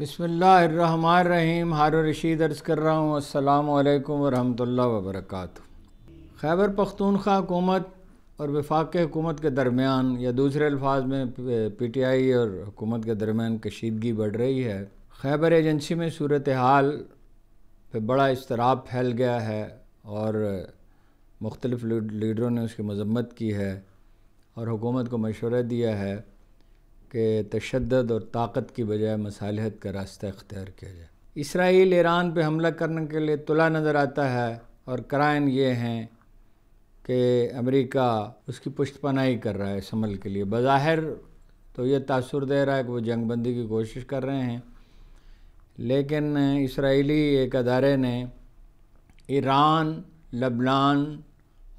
बसमीम हार रशीद अर्ज़ कर रहा हूँ अल्लाम वरहल वबरक खैबर पख्तूनख्वा हुकूमत और विफाक हुकूमत के दरमियान या दूसरे अल्फाज में पी टी आई और हुकूमत के दरमियान कशीदगी बढ़ रही है खैबर एजेंसी में सूरत हाल पर बड़ा इसतराब फैल गया है और मुख्तलिफ़ लीडरों ने उसकी मजम्मत की है और हुकूमत को मशवरा दिया है कि तशद और ताकत की बजाय मसालहत का रास्ता इख्तियार किया जाए इसराइल ईरान पर हमला करने के लिए तुला नज़र आता है और क्राइन ये हैं कि अमेरिका उसकी पुष्टपनाही कर रहा है समल के लिए बज़ाहिर तो ये तासर दे रहा है कि वो जंग बंदी की कोशिश कर रहे हैं लेकिन इसराइली एक अदारे ने ईरान लबनान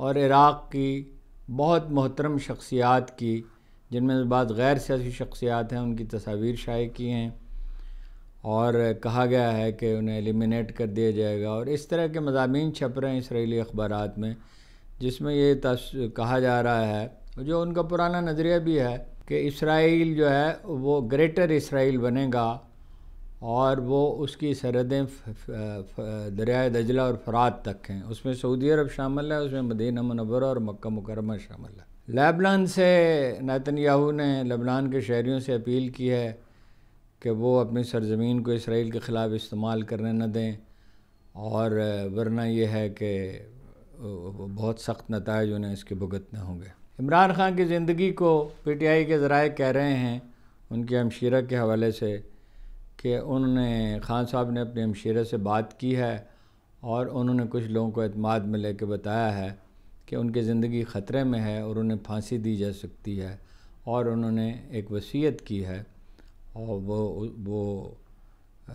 और इराक़ की बहुत मोहतरम शख्सियात की जिनमें से बाद गैर सियासी शख्सियात हैं उनकी तस्वीर शाये की हैं और कहा गया है कि उन्हें एलिमिनेट कर दिया जाएगा और इस तरह के मजामी छप रहे हैं इसराइली अखबार में जिसमें ये कहा जा रहा है जो उनका पुराना नज़रिया भी है कि इसराइल जो है वो ग्रेटर इसराइल बनेगा और वो उसकी सरहदें दरियाए दजला और फरात तक हैं उसमें सऊदी अरब शामिल है उसमें मदीना मनवर और मक्का मुकरमा शामिल है लेबनान से नातन याहू ने लेबनान के शहरीों से अपील की है कि वो अपनी सरजमीन को इसराइल के ख़िलाफ़ इस्तेमाल करने न दें और वरना यह है कि बहुत सख्त नतज उन्हें इसके भुगतने होंगे इमरान ख़ान की ज़िंदगी को पी टी आई के ज़राए कह रहे हैं उनकी हमशीरा के हवाले से कि उन्होंने खान साहब ने अपने हमशीरा से बात की है और उन्होंने कुछ लोगों को अतमाद में कर बताया है कि उनकी ज़िंदगी ख़तरे में है और उन्हें फांसी दी जा सकती है और उन्होंने एक वसीयत की है और वो वो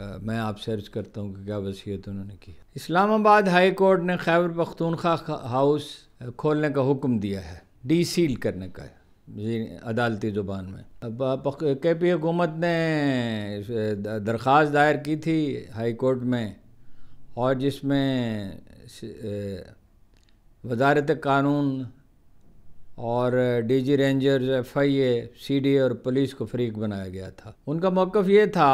आ, मैं आपसे अर्ज़ करता हूँ कि क्या वसीयत उन्होंने की है इस्लामाबाद हाई कोर्ट ने खैबर पख्तूनख्वा हाउस खोलने का हुक्म दिया है डी सील करने का अदालती ज़ुबान में अब के पी हुकूमत ने दरख्वास्त दायर की थी हाई कोर्ट में और जिसमें वजारत कानून और D G Rangers D A और पुलिस को फरीक बनाया गया था उनका मौक़ ये था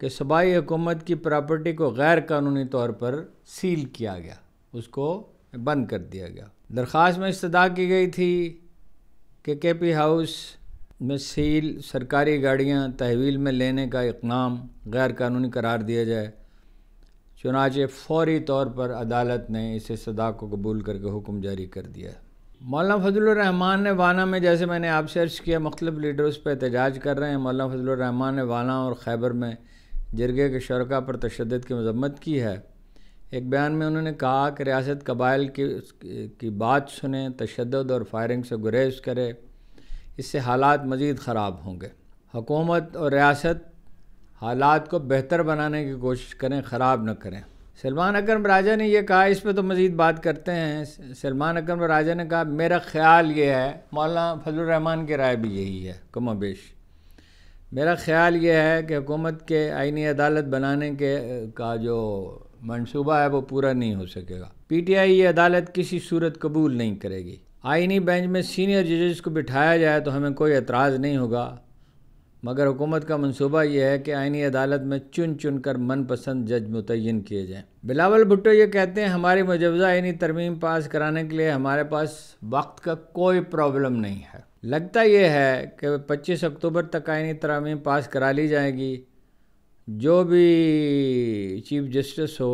कि सूबाई हुकूमत की प्रॉपर्टी को गैर कानूनी तौर पर सील किया गया उसको बंद कर दिया गया दरख्वास्त में इस्तः की गई थी कि के पी हाउस में सील सरकारी गाड़ियाँ तहवील में लेने का इकनाम गैर कानूनी करार दिया जाए चुनाच फौरी तौर पर अदालत ने इसे सदा को कबूल करके हुक्म जारी कर दिया मौलाना फजलरहमान ने वाना में जैसे मैंने आपसे अर्ज किया मुख्तलिफ लीडर उस पर एहतजाज कर रहे हैं मौलाना फजलरहमान ने वाना और खैबर में जिरगे के शरका पर तशद की मजम्मत की है एक बयान में उन्होंने कहा कि रियासत कबाइल की की बात सुने तशद और फायरिंग से गुरेज करे इससे हालात मज़ीद ख़राब होंगे हुकूमत और रियासत हालात को बेहतर बनाने की कोशिश करें ख़राब न करें सलमान अकरम राजा ने यह कहा इस पर तो मज़ीद बात करते हैं सलमान अकरम राजा ने कहा मेरा ख्याल ये है मौलाना फजलरहमान की राय भी यही है कम बेश मेरा ख्याल ये है कि हुकूमत के आइनी अदालत बनाने के का जो मंसूबा है वो पूरा नहीं हो सकेगा पीटीआई ये अदालत किसी सूरत कबूल नहीं करेगी आइनी बेंच में सीनियर जजेस को बिठाया जाए तो हमें कोई एतराज़ नहीं होगा मगर हुकूमत का मनसूबा यह है कि आइनी अदालत में चुन चुन कर मनपसंद जज मुतिन किए जाएँ बिलावल भुट्टो ये कहते हैं हमारी मुजवजा आइनी तरमीम पास कराने के लिए हमारे पास वक्त का कोई प्रॉब्लम नहीं है लगता यह है कि 25 अक्टूबर तक आइनी तरमीम पास करा ली जाएगी जो भी चीफ जस्टिस हो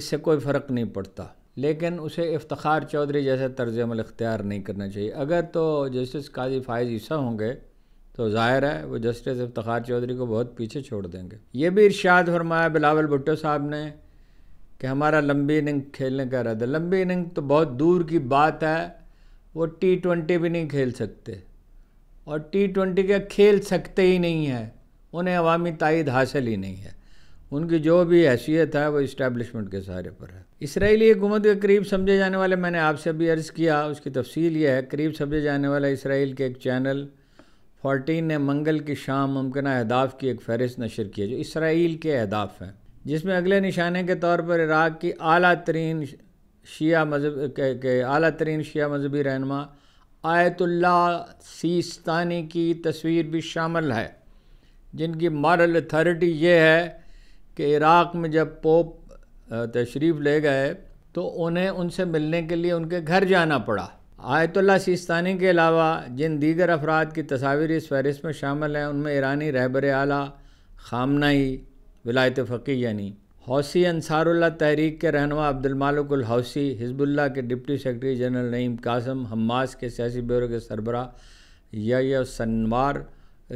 इससे कोई फ़र्क नहीं पड़ता लेकिन उसे इफ्तार चौधरी जैसा तर्ज अमल इख्तियार नहीं करना चाहिए अगर तो जस्टिस काजी फायज ईसा होंगे तो ज़ाहिर है वो जस्टिस इफ्तार चौधरी को बहुत पीछे छोड़ देंगे ये भी इर्शाद फरमाया बिलावल भुट्टो साहब ने कि हमारा लंबी इनिंग खेलने का है लंबी इनिंग तो बहुत दूर की बात है वो टी ट्वेंटी भी नहीं खेल सकते और टी ट्वेंटी के खेल सकते ही नहीं हैं उन्हें अवामी तइद हासिल ही नहीं है उनकी जो भी हैसियत है वो इस्टेब्लिशमेंट के सहारे पर है इसराइली हुकूमत के करीब समझे जाने वाले मैंने आपसे भी अर्ज़ किया उसकी तफसील यह है करीब समझे जाने वाला इसराइल के एक चैनल फोर्टीन ने मंगल की शाम मुमकिन अहदाफ की एक फहरिस्त नशर की है जो इसराइल के अहदाफ हैं जिसमें अगले निशाने के तौर पर इराक़ की अली तरीन शिया मजहब के, के अली तरीन शिया मजहबी रहनमा आयतुल्ला सीस्तानी की तस्वीर भी शामिल है जिनकी मॉरल अथॉरिटी ये है कि इराक़ में जब पोप तशरीफ़ ले गए तो उन्हें उनसे मिलने के लिए उनके घर जाना पड़ा आयतुल्ला सिस्तानी के अलावा जिन दीगर अफराद की तस्वीर इस फहरिस्त में शामिल हैं उनमें ईरानी रहबर आला खामनाई विलायत फ़कीर यानी हौसी अनसारुल्ला तहरीक के रहनवा अब्दुलमालिक हौसी हिजबुल्ला के deputy secretary general Naim Qassem Hamas के सियासी ब्यूरो के सरबरा या सनवार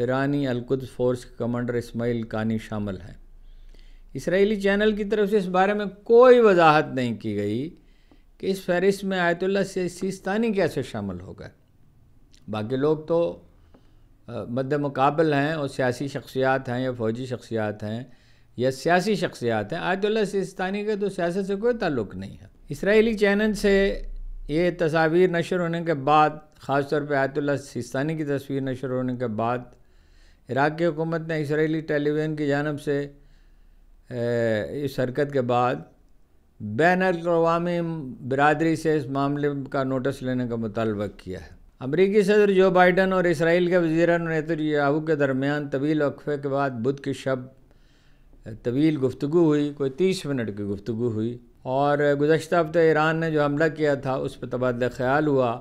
ईरानी अलकुद फोर्स के कमांडर इसमाइल कानी शामिल हैं इसराइली चैनल की तरफ से इस बारे में कोई वजाहत नहीं की गई कि इस फहरिस्त में आयतुल्ला से सिस्तानी कैसे शामिल हो गए बाकी लोग तो मद मुकाबल हैं और सियासी शख्सियात हैं या फ़ौजी शख्सियात हैं या सियासी शख्सियात हैं आयतुल्ला सिस्तानी का तो सियासत से कोई ताल्लुक नहीं है इसराइली चैनल से ये तस्वीर नशर होने के बाद ख़ास तौर पर आयतुल्ला सिस्तानी की तस्वीर नशर होने के बाद इराक़ की हुकूमत ने इसराइली टेलीविज़न की जानब से इस हरकत के बाद बैन तो अवी बरदरी से इस मामले का नोटिस लेने का मुतालबा किया है अमरीकी सदर जो बाइडन और इसराइल के वजीर नेतन्याहू के दरमियान तवील वक्फे के बाद बुध की शब तवील गुफ्तु हुई कोई तीस मिनट की गुफ्तु हुई और गुजशत हफ्ते ईरान ने जो हमला किया था उस पर तबादला ख्याल हुआ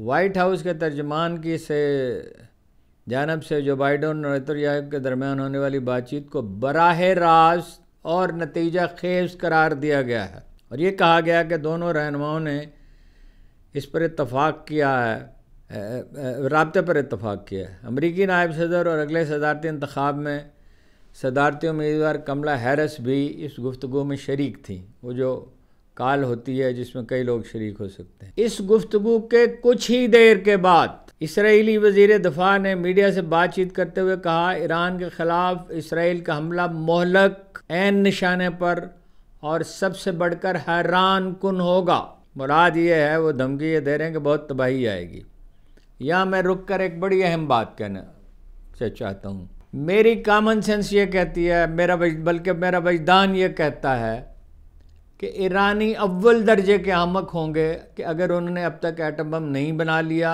वाइट हाउस के तर्जमान की से जानब से जो बाइडन और नेतन्याहू के दरमियान होने वाली बातचीत को बराह रास्त और नतीजा खेज करार दिया गया है और ये कहा गया कि दोनों रहनुमाओं ने इस पर इतफाक़ किया है रबते पर इतफाक़ किया है अमरीकी नायब सदर और अगले सदारती इंतखब में सदारती उम्मीदवार कमला हैरस भी इस गुफ्तु में शरीक थी वो जो काल होती है जिसमें कई लोग शरीक हो सकते हैं इस गुफ्तगु के कुछ ही देर के बाद इसराइली वजीर दफा ने मीडिया से बातचीत करते हुए कहा ईरान के ख़िलाफ़ इसराइल का हमला मोहलक एन निशाने पर और सबसे बढ़कर हैरान कन होगा मुराद ये है वो धमकी ये दे रहे हैं कि बहुत तबाही आएगी यहाँ मैं रुक कर एक बड़ी अहम बात कहना से चाहता हूँ मेरी कामन सेंस ये कहती है मेरा बल्कि मेरा वजदान ये कहता है कि ईरानी अव्वल दर्जे के आमक होंगे कि अगर उन्होंने अब तक एटम बम नहीं बना लिया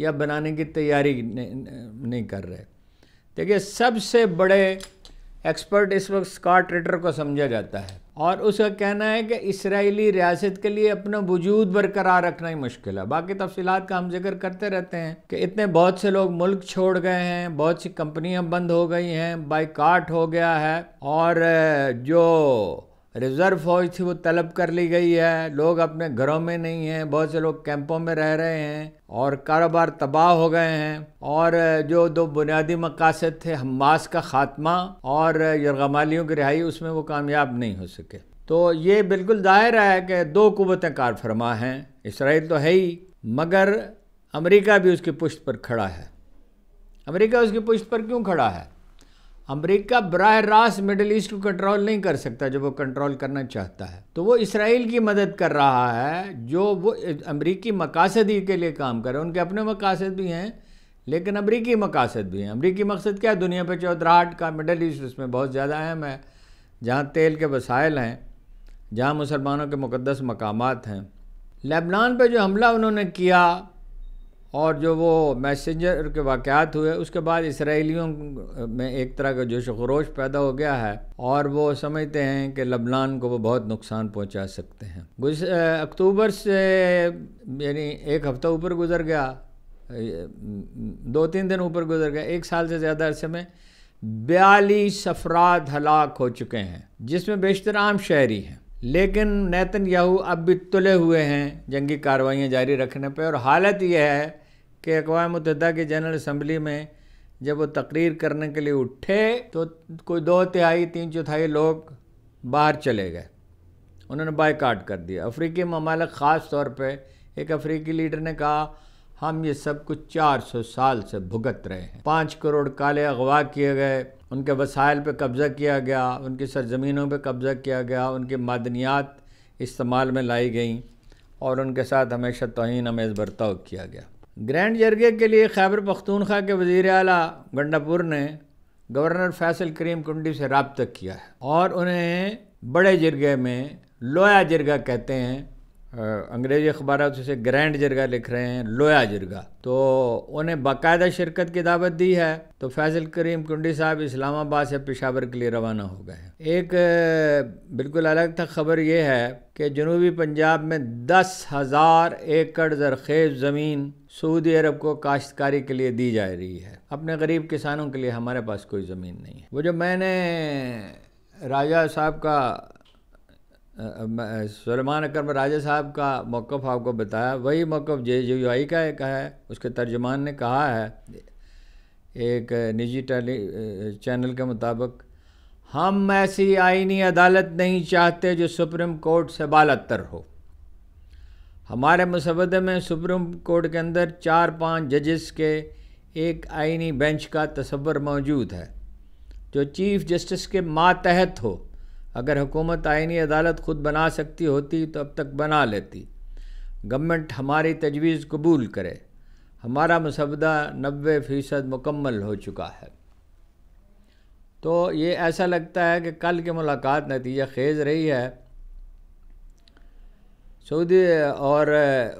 या बनाने की तैयारी नहीं कर रहे देखिए सबसे बड़े एक्सपर्ट इस वक्त स्कॉट रेटर को समझा जाता है और उसका कहना है कि इसराइली रियासत के लिए अपना वजूद बरकरार रखना ही मुश्किल है बाकी तफसीत का हम जिक्र करते रहते हैं कि इतने बहुत से लोग मुल्क छोड़ गए हैं बहुत सी कंपनियां बंद हो गई हैं बाइकाट हो गया है और जो रिज़र्व फौज थी वो तलब कर ली गई है लोग अपने घरों में नहीं हैं बहुत से लोग कैंपों में रह रहे हैं और कारोबार तबाह हो गए हैं और जो दो बुनियादी मकासद थे हमास का ख़ात्मा और यमालियों की रिहाई उसमें वो कामयाब नहीं हो सके तो ये बिल्कुल जाहिर है कि दो कुतें कार फरमा हैं इसराइल तो है ही मगर अमरीका भी उसकी पुश्त पर खड़ा है अमरीका उसकी पुश्त पर क्यों खड़ा है अमेरिका बरह रास्त मिडल ईस्ट को कंट्रोल नहीं कर सकता जब वो कंट्रोल करना चाहता है तो वो इसराइल की मदद कर रहा है जो वो अमरीकी मकासद ही के लिए काम कर रहे हैं उनके अपने मकासद भी हैं लेकिन अमरीकी मकासद भी हैं अमरीकी मकसद क्या है दुनिया पर चौधराहट का मिडल ईस्ट उसमें बहुत ज़्यादा अहम है जहाँ तेल के वसाइल हैं जहाँ मुसलमानों के मुकदस मकाम हैं लेबनान पर जो हमला उन्होंने किया और जो वो मैसेंजर के वाक़ात हुए उसके बाद इसराइलियों में एक तरह का जोश खरोश पैदा हो गया है और वो समझते हैं कि लबनान को वो बहुत नुकसान पहुंचा सकते हैं गुज अक्टूबर से यानी एक हफ़्ता ऊपर गुजर गया दो तीन दिन ऊपर गुजर गया एक साल से ज़्यादा अरसे में बयालीस अफराद हलाक हो चुके हैं जिसमें बेशतर आम शहरी हैं लेकिन नैतन याहू अब भी तुले हुए हैं जंगी कार्रवाइयाँ जारी रखने पर और हालत यह है कि अकवा मुतहदा की जनरल असम्बली में जब वो तकरीर करने के लिए उठे तो कोई दो तिहाई तीन चौथाई लोग बाहर चले गए उन्होंने बाइकाट कर दिया अफ्रीकी ममालक ख़ास तौर पर एक अफ्रीकी लीडर ने कहा हम ये सब कुछ 400 साल से भुगत रहे हैं पाँच करोड़ काले अगवा किए गए उनके वसायल पर कब्ज़ा किया गया उनकी सरजमीनों पर कब्ज़ा किया गया उनकी मादनियात इस्तेमाल में लाई गई और उनके साथ हमेशा तोहन हमेज बर्ताव किया गया ग्रैंड जरगे के लिए खैबर पख्तूनख्वा के वजीर अला गंडापुर ने गवर्नर फैसल करीम कुंडी से रबता किया है और उन्हें बड़े जरगे में लोया जरगा कहते हैं अंग्रेज़ी अखबार उसे ग्रैंड जरगा लिख रहे हैं लोया जरगा तो उन्हें बाकायदा शिरकत की दावत दी है तो फैसल करीम कुंडी साहब इस्लामाबाद से पिशावर के लिए रवाना हो गए एक बिल्कुल अलग था खबर यह है कि जनूबी पंजाब में दस हज़ार एकड़ जरखेज़ ज़मीन सऊदी अरब को काश्तकारी के लिए दी जा रही है अपने गरीब किसानों के लिए हमारे पास कोई ज़मीन नहीं है वो जो मैंने राजा साहब का सलमान अकरम राजा साहब का मौक़ आपको बताया वही मौक़ जे जे आई का एक है उसके तर्जुमान ने कहा है एक निजी टेली चैनल के मुताबिक हम ऐसी आइनी अदालत नहीं चाहते जो सुप्रीम कोर्ट से बालतर हो हमारे मुसवदे में सुप्रीम कोर्ट के अंदर चार पांच जजेस के एक आइनी बेंच का तस्वर मौजूद है जो चीफ जस्टिस के मातहत हो अगर हुकूमत आइनी अदालत खुद बना सकती होती तो अब तक बना लेती गवर्नमेंट हमारी तजवीज़ कबूल करे हमारा मुसवदा नबे फ़ीसद मुकम्मल हो चुका है तो ये ऐसा लगता है कि कल की मुलाकात नतीजा खेज़ रही है सऊदी और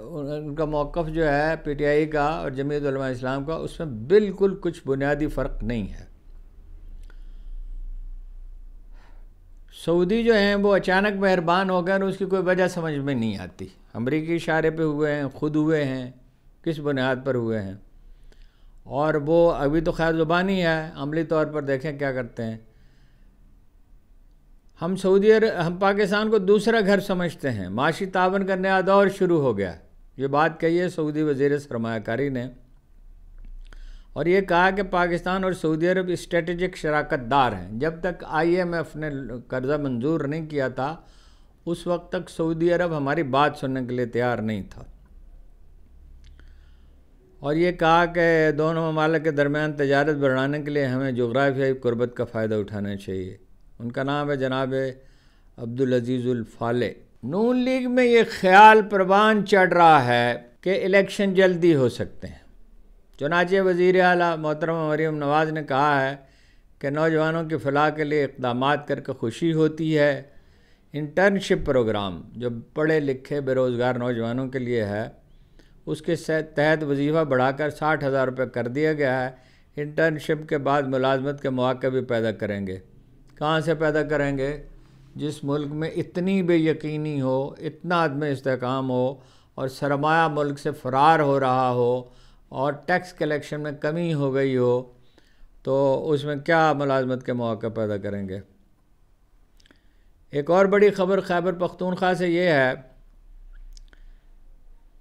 उनका मौक़ जो है पी टी आई का और जमीत इस्लाम का उसमें बिल्कुल कुछ बुनियादी फ़र्क नहीं है सऊदी जो हैं वो अचानक मेहरबान हो गए और उसकी कोई वजह समझ में नहीं आती अमरीकी इशारे पे हुए हैं ख़ुद हुए हैं किस बुनियाद पर हुए हैं और वो अभी तो खैर ज़ुबानी है अमली तौर पर देखें क्या करते हैं हम सऊदी अरब हम पाकिस्तान को दूसरा घर समझते हैं माशी तावन का नया दौर शुरू हो गया ये बात कही है सऊदी वजीर सरमाकारी ने और ये कहा कि पाकिस्तान और सऊदी अरब स्ट्रेटजिक शराकत दार हैं जब तक आईएमएफ ने कर्ज़ा मंजूर नहीं किया था उस वक्त तक सऊदी अरब हमारी बात सुनने के लिए तैयार नहीं था और ये कहा कि दोनों ममालक के दरमियान तजारत बढ़ाने के लिए हमें जोग्राफियाई कुर्बत का फ़ायदा उठाना चाहिए उनका नाम है जनाब अब्दुल फाले नून लीग में ये ख्याल प्रवान चढ़ रहा है कि इलेक्शन जल्दी हो सकते हैं चुनाचे वज़ी अली मोहतरम मरीम नवाज़ ने कहा है कि नौजवानों की फलाह के लिए इकदाम करके खुशी होती है इंटर्नशिप प्रोग्राम जो पढ़े लिखे बेरोज़गार नौजवानों के लिए है उसके तहत वजीफ़ा बढ़ाकर साठ हज़ार रुपये कर दिया गया है इंटर्नशिप के बाद मुलाजमत के मौक़े भी पैदा करेंगे कहाँ से पैदा करेंगे जिस मुल्क में इतनी बेयकीनी हो इतना आदम इसकाम हो और सरमाया मुल्क से फ़रार हो रहा हो और टैक्स कलेक्शन में कमी हो गई हो तो उसमें क्या मुलाजमत के मौक़े पैदा करेंगे एक और बड़ी ख़बर खैबर पख्तूनख्वा से ये है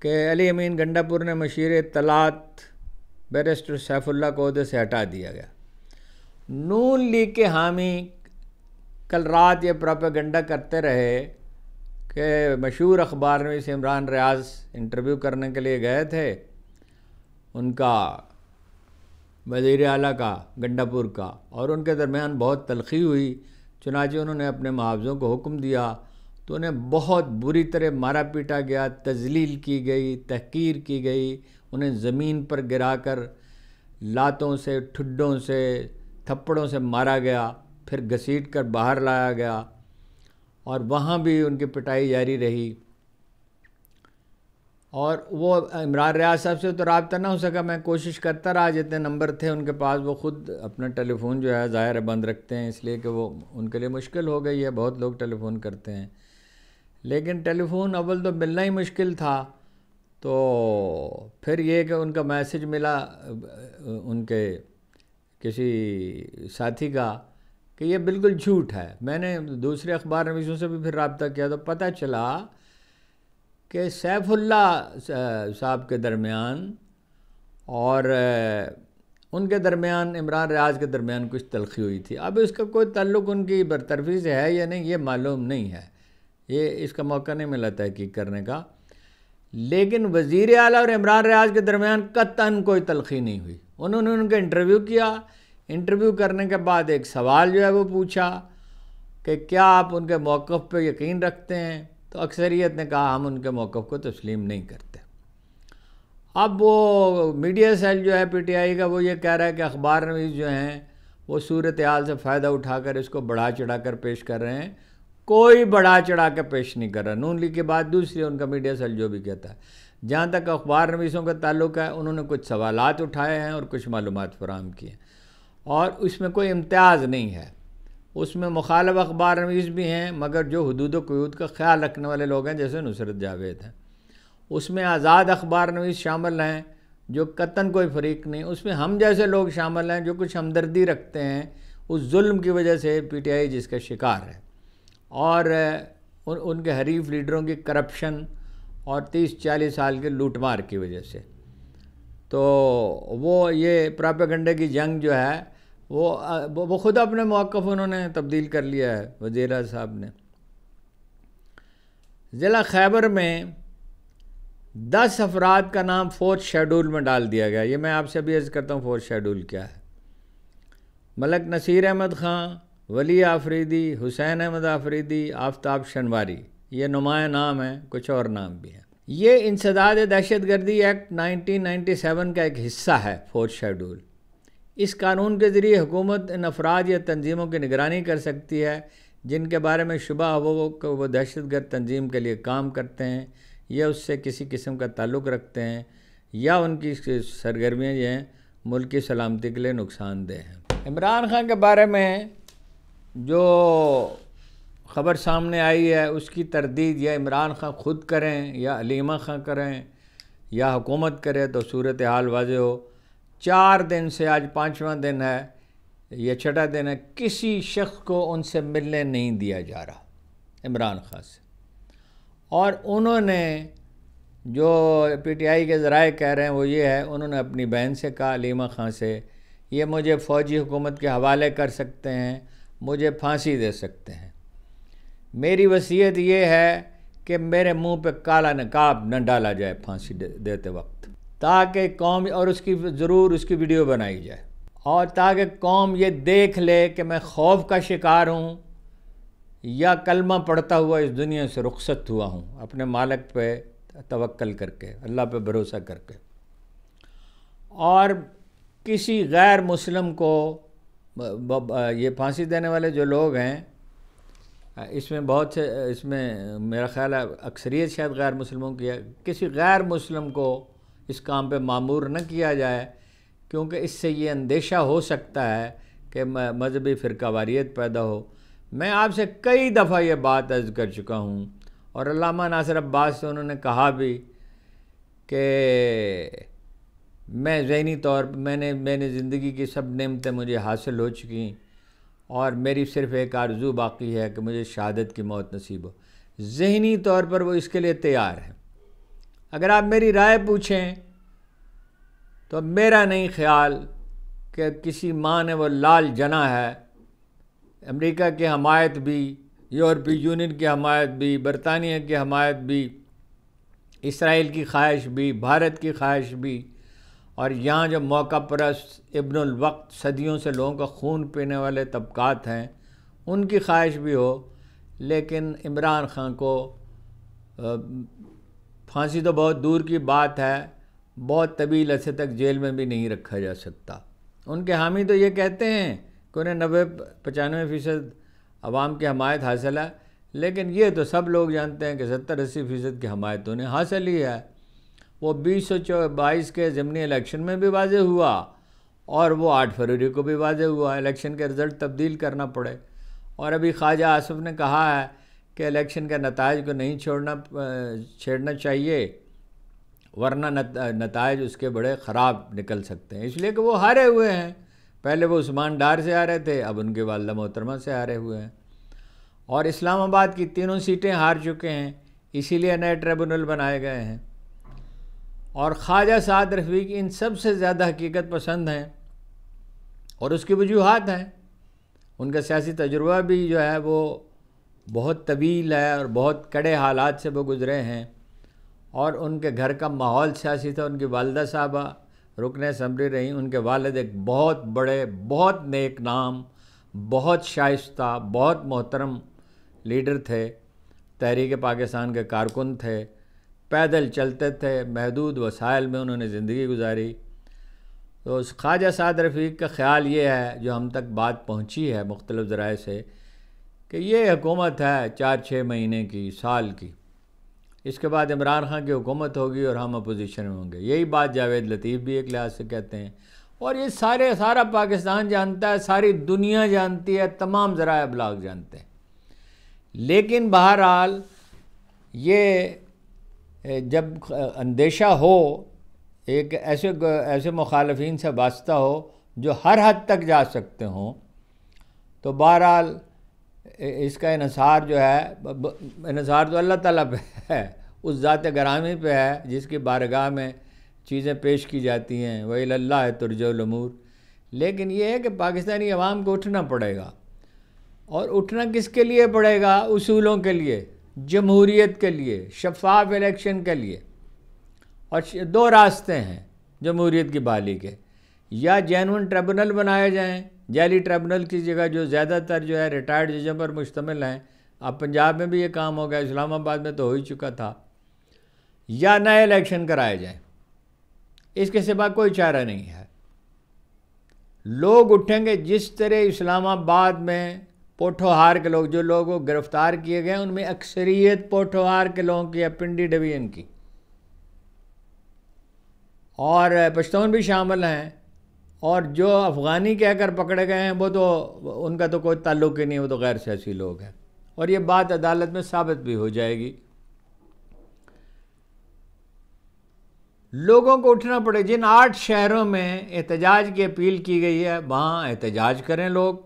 कि अली अमीन गंडापुर ने मशीर तलात बैरिस्टर सैफुल्ला को से हटा दिया गया नून लीग के हामी कल रात ये प्रापागेंडा करते रहे कि मशहूर अखबार में इस इमरान रियाज इंटरव्यू करने के लिए गए थे उनका वजीर अला का गंडापुर का और उनके दरमियान बहुत तलखी हुई चुनाचे उन्होंने अपने मुआवजों को हुक्म दिया तो उन्हें बहुत बुरी तरह मारा पीटा गया तजलील की गई तहकीर की गई उन्हें ज़मीन पर गिराकर लातों से ठुड्डों से थप्पड़ों से मारा गया फिर घसीट कर बाहर लाया गया और वहाँ भी उनकी पिटाई जारी रही और वो इमरान रियाज साहब से तो रबता ना हो सका मैं कोशिश करता रहा जितने नंबर थे उनके पास वो ख़ुद अपना टेलीफ़ोन जो है ज़ाहिर बंद रखते हैं इसलिए कि वो उनके लिए मुश्किल हो गई है बहुत लोग टेलीफ़ोन करते हैं लेकिन टेलीफ़ोन अव्वल तो मिलना ही मुश्किल था तो फिर ये कि उनका मैसेज मिला उनके किसी साथी का कि ये बिल्कुल झूठ है मैंने दूसरे अखबार नवीसों से भी फिर रबता किया तो पता चला कि सैफुल्ला साहब के दरमियान और उनके दरमियान इमरान रियाज के दरमियान कुछ तलखी हुई थी अब इसका कोई ताल्लुक उनकी बरतरफी से है या नहीं ये मालूम नहीं है ये इसका मौका नहीं मिला तहकीक करने का लेकिन वज़ी अल और इमरान रियाज के दरमियान कतन कोई तलखी नहीं हुई उन्होंने उनका इंटरव्यू किया इंटरव्यू करने के बाद एक सवाल जो है वो पूछा कि क्या आप उनके मौक़ पर यकीन रखते हैं तो अक्सरियत ने कहा हम उनके मौक़ को तस्लीम नहीं करते अब वो मीडिया सेल जो है पीटीआई का वो ये कह रहा है कि अखबार नवीस जो हैं वो सूरत हाल से फ़ायदा उठाकर इसको बढ़ा चढ़ा कर पेश कर रहे हैं कोई बढ़ा चढ़ा कर पेश नहीं कर रहा नून ली के बाद दूसरी उनका मीडिया सेल जो भी कहता है जहाँ तक अखबार नवीसों का ताल्लुक है उन्होंने कुछ सवाल उठाए हैं और कुछ मालूम फराम किए हैं और उसमें कोई इम्तियाज़ नहीं है उसमें मुखालब अखबार नवीस भी हैं मगर जो हदूद क़यूद का ख्याल रखने वाले लोग हैं जैसे नुसरत जावेद हैं उसमें आज़ाद अखबार नवीस शामिल हैं जो कतन कोई फरीक नहीं उसमें हम जैसे लोग शामिल हैं जो कुछ हमदर्दी रखते हैं उस जुल्म की वजह से पी टी आई जिसका शिकार है और उन, उनके हरीफ लीडरों की करप्शन और तीस चालीस साल के लूटमार की वजह से तो वो ये प्रापेगंडे की जंग जो है वो वो ख़ुद अपने मौक़ उन्होंने तब्दील कर लिया है वजीरा साहब ने ज़िला खैबर में दस अफराद का नाम फोर्थ शेड्यूल में डाल दिया गया ये मैं आपसे भी अर्ज़ करता हूँ फोर्थ शेड्यूल क्या है मलक नसीर अहमद ख़ान वली आफरीदी हुसैन अहमद आफरीदी आफ्ताब शनवारी ये नुमाया नाम है कुछ और नाम भी हैं ये इंसदाद दहशत गर्दी एक्ट 1997 का एक हिस्सा है फोर्थ शेड्यूल इस कानून के ज़रिए हुकूमत इन अफराद या तंजीमों की निगरानी कर सकती है जिनके बारे में शुबा हो वो वो दहशत गर्द तंजीम के लिए काम करते हैं या उससे किसी किस्म का ताल्लुक़ रखते हैं या उनकी सरगर्मियाँ जो हैं मुल्क की सलामती के लिए नुकसानदेह हैं इमरान खान के बारे में जो खबर सामने आई है उसकी तरदीद या इमरान खान खुद करें या अलीमा खां करें या हुकूमत करें तो सूरत हाल वाज हो चार दिन से आज पाँचवा दिन है या छठा दिन है किसी शख्स को उनसे मिलने नहीं दिया जा रहा इमरान खान से और उन्होंने जो पीटीआई के ज़राए कह रहे हैं वो ये है उन्होंने अपनी बहन से कहा लीमा खान से ये मुझे फ़ौजी हुकूमत के हवाले कर सकते हैं मुझे फांसी दे सकते हैं मेरी वसीयत ये है कि मेरे मुंह पे काला नकाब न डाला जाए फांसी दे, देते वक्त ताकि कौम और उसकी ज़रूर उसकी वीडियो बनाई जाए और ताकि कौम ये देख ले कि मैं खौफ का शिकार हूँ या कलमा पढ़ता हुआ इस दुनिया से रुखसत हुआ हूँ अपने मालक पे तवक्ल करके अल्लाह पे भरोसा करके और किसी गैर मुस्लिम को ये फांसी देने वाले जो लोग हैं इसमें बहुत से इसमें मेरा ख्याल है अक्सरियत शायद गैर मुस्लिमों की है किसी गैर मुस्लिम को इस काम पे मामूर न किया जाए क्योंकि इससे ये अंदेशा हो सकता है कि मजहबी फ़िरकावारीत पैदा हो मैं आपसे कई दफ़ा ये बात अर्ज़ कर चुका हूँ और अलामा नासिर अब्बास से उन्होंने कहा भी कि मैं जहनी तौर पर मैंने मैंने ज़िंदगी की सब नमतें मुझे हासिल हो चुकी और मेरी सिर्फ़ एक आरजू बाकी है कि मुझे शहादत की मौत नसीब हो जहनी तौर पर वो इसके लिए तैयार है अगर आप मेरी राय पूछें तो मेरा नहीं ख्याल कि किसी माँ ने वो लाल जना है अमेरिका की हमायत भी यूरोपीय यूनियन की हमायत भी बरतानिया की हमायत भी इसराइल की ख्वाहिश भी भारत की ख्वाहिश भी और यहाँ जो मौका परस्त इब्नवक्त सदियों से लोगों का खून पीने वाले तबक़ात हैं उनकी ख्वाहिश भी हो लेकिन इमरान खान को फांसी तो बहुत दूर की बात है बहुत तबील अरसे तक जेल में भी नहीं रखा जा सकता उनके हामी तो ये कहते हैं कि उन्हें नबे पचानवे फ़ीसद आवाम की हमायत हासिल है लेकिन ये तो सब लोग जानते हैं कि सत्तर अस्सी फ़ीसद की हमायत तो उन्हें हासिल ही है वो बीस सौ बाईस के ज़मनी इलेक्शन में भी वाज हुआ और वो आठ फरवरी को भी वाजे हुआ इलेक्शन के रिज़ल्ट तब्दील करना पड़े और अभी ख्वाजा आसफ़ ने कहा है कि इलेक्शन का नतज को नहीं छोड़ना छेड़ना चाहिए वरना नतज उसके बड़े ख़राब निकल सकते हैं इसलिए कि वो हारे हुए हैं पहले वो उस्मान डार से आ रहे थे अब उनके वालदा मोहतरमा से हारे हुए हैं और इस्लामाबाद की तीनों सीटें हार चुके हैं इसीलिए नए ट्रिब्यूनल बनाए गए हैं और ख्वाजा साद रफीक इन सब से ज़्यादा हकीकत पसंद हैं और उसकी वजूहत हैं उनका सियासी तजुर्बा भी जो है वो बहुत तवील है और बहुत कड़े हालात से वो गुज़रे हैं और उनके घर का माहौल सियासी था उनकी वालदा साहबा रुकन समरी रहीं उनके वालद एक बहुत बड़े बहुत नेक नाम बहुत शाइस्त बहुत मोहतरम लीडर थे तहरीक पाकिस्तान के कारकुन थे पैदल चलते थे महदूद वसायल में उन्होंने ज़िंदगी गुजारी तो उस ख्वाजा साद रफ़ीक का ख्याल ये है जो हम तक बात पहुँची है मुख्तलिफ़ ज़राए से कि ये हुकूमत है चार छः महीने की साल की इसके बाद इमरान खान की हुकूमत होगी और हम अपोजिशन में होंगे यही बात जावेद लतीफ़ भी एक लिहाज से कहते हैं और ये सारे सारा पाकिस्तान जानता है सारी दुनिया जानती है तमाम ज़रा अबलाग जानते हैं लेकिन बहरहाल ये जब अंदेशा हो एक ऐसे ऐसे मुखालफी से वास्ता हो जो हर हद तक जा सकते हों तो बहरहाल इसका इसार जो है इसार तो अल्लाह ताला पे है उस ज़ात ग्रामी पे है जिसकी बारगाह में चीज़ें पेश की जाती हैं वही लल्ला है तुरजलमूर लेकिन ये है कि पाकिस्तानी अवाम को उठना पड़ेगा और उठना किसके लिए पड़ेगा उसूलों के लिए जमहूरीत के लिए शफाफ इलेक्शन के लिए और दो रास्ते हैं जमहूरीत की बाली के या जैन ट्रिब्यूनल बनाए जाएँ जैली ट्रिब्यूनल की जगह जो ज़्यादातर जो है रिटायर्ड जजों पर मुश्तमिल हैं अब पंजाब में भी ये काम हो गया इस्लामाबाद में तो हो ही चुका था या नए इलेक्शन कराए जाएं इसके सिवा कोई चारा नहीं है लोग उठेंगे जिस तरह इस्लामाबाद में पोठोहार के लोग जो लोग गिरफ्तार किए गए उनमें अक्सरियत पोठोहार के लोगों की है पिंडी डिवीजन की और पश्तून भी शामिल हैं और जो अफ़गानी कहकर पकड़े गए हैं वो तो उनका तो कोई ताल्लुक ही नहीं वो तो गैर सियासी लोग हैं और ये बात अदालत में साबित भी हो जाएगी लोगों को उठना पड़े जिन आठ शहरों में एहतजाज की अपील की गई है वहाँ एहतजाज करें लोग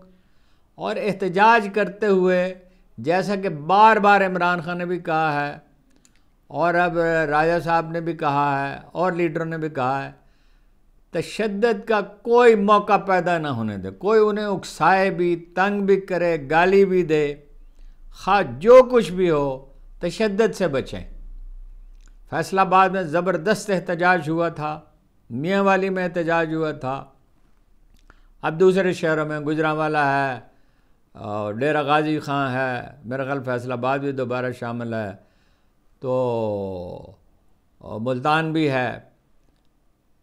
और एहतजाज करते हुए जैसा कि बार बार इमरान खान ने भी कहा है और अब राजा साहब ने भी कहा है और लीडरों ने भी कहा है तशद का कोई मौका पैदा ना होने दे कोई उन्हें उकसाए भी तंग भी करे गाली भी दे खा जो कुछ भी हो तशद से बचें फैसलाबाद में ज़बरदस्त एहतजाज हुआ था मियाँ वाली में एहतजाज हुआ था अब दूसरे शहरों में गुजरावाला है और डेरा गाजी खां है मेरा ख्याल फैसलाबाद भी दोबारा शामिल है तो मुल्तान भी है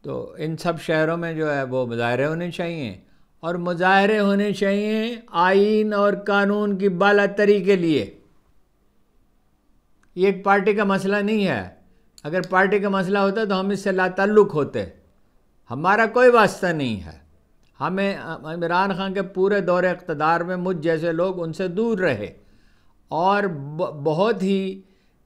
तो इन सब शहरों में जो है वो मुजाहरे होने चाहिए और मुजाहरे होने चाहिए आइन और कानून की बाला तरी के लिए ये एक पार्टी का मसला नहीं है अगर पार्टी का मसला होता तो हम इससे लातल्लुक़ होते हमारा कोई वास्ता नहीं है हमें इमरान खान के पूरे दौरे इकतदार में मुझ जैसे लोग उनसे दूर रहे और बहुत ही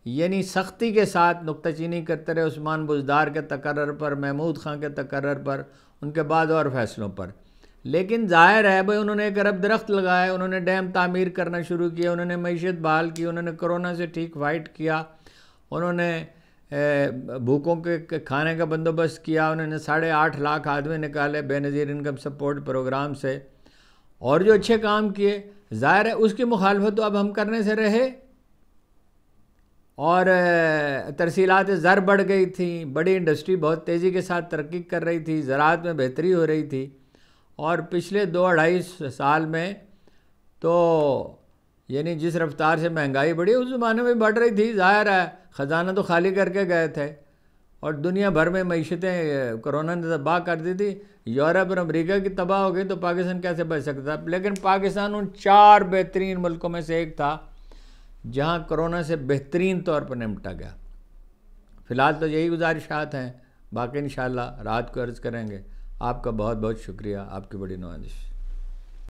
यानी सख्ती के साथ नुकतचीनी करते रहे उस्मान बुजदार के तकर्र पर महमूद खां के तकर्र पर उनके बाद और फैसलों पर लेकिन जाहिर है भाई उन्होंने एक अरब दरख्त लगाए उन्होंने डैम तामीर करना शुरू किया उन्होंने मीशत बहाल की उन्होंने कोरोना से ठीक फाइट किया उन्होंने भूखों के खाने का बंदोबस्त किया उन्होंने साढ़े आठ लाख आदमी निकाले बेनज़ीर इनकम सपोर्ट प्रोग्राम से और जो अच्छे काम किए ज़ाहिर है उसकी मुखालफत तो अब हम करने से रहे और तरसीलात ज़र बढ़ गई थी बड़ी इंडस्ट्री बहुत तेज़ी के साथ तरक्की कर रही थी ज़रात में बेहतरी हो रही थी और पिछले दो अढ़ाई साल में तो यानी जिस रफ्तार से महंगाई बढ़ी उस ज़माने में बढ़ रही थी ज़ाहिर है ख़जाना तो खाली करके गए थे और दुनिया भर में मीशतें कोरोना ने तबाह कर दी थी यूरोप और अमरीका की तबाह हो गई तो पाकिस्तान कैसे बच सकता लेकिन पाकिस्तान उन चार बेहतरीन मुल्कों में से एक था जहाँ कोरोना से बेहतरीन तौर पर निपटा गया फ़िलहाल तो यही गुजारिशात हैं बाकी इन रात को अर्ज़ करेंगे आपका बहुत बहुत शुक्रिया आपकी बड़ी नवाजिश